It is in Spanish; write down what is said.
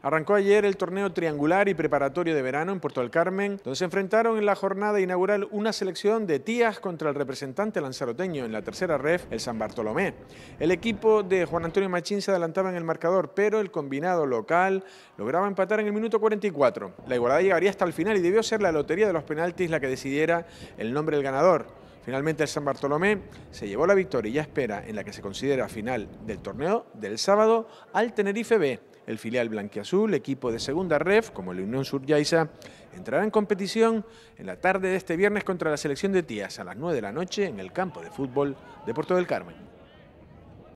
Arrancó ayer el torneo triangular y preparatorio de verano en Puerto del Carmen, donde se enfrentaron en la jornada inaugural una selección de tías contra el representante lanzaroteño en la tercera ref, el San Bartolomé. El equipo de Juan Antonio Machín se adelantaba en el marcador, pero el combinado local lograba empatar en el minuto 44. La igualdad llegaría hasta el final y debió ser la lotería de los penaltis la que decidiera el nombre del ganador. Finalmente el San Bartolomé se llevó la victoria y ya espera en la que se considera final del torneo del sábado al Tenerife B el filial blanquiazul, equipo de segunda ref, como la Unión Sur Yaiza, entrará en competición en la tarde de este viernes contra la selección de Tías a las 9 de la noche en el campo de fútbol de Puerto del Carmen.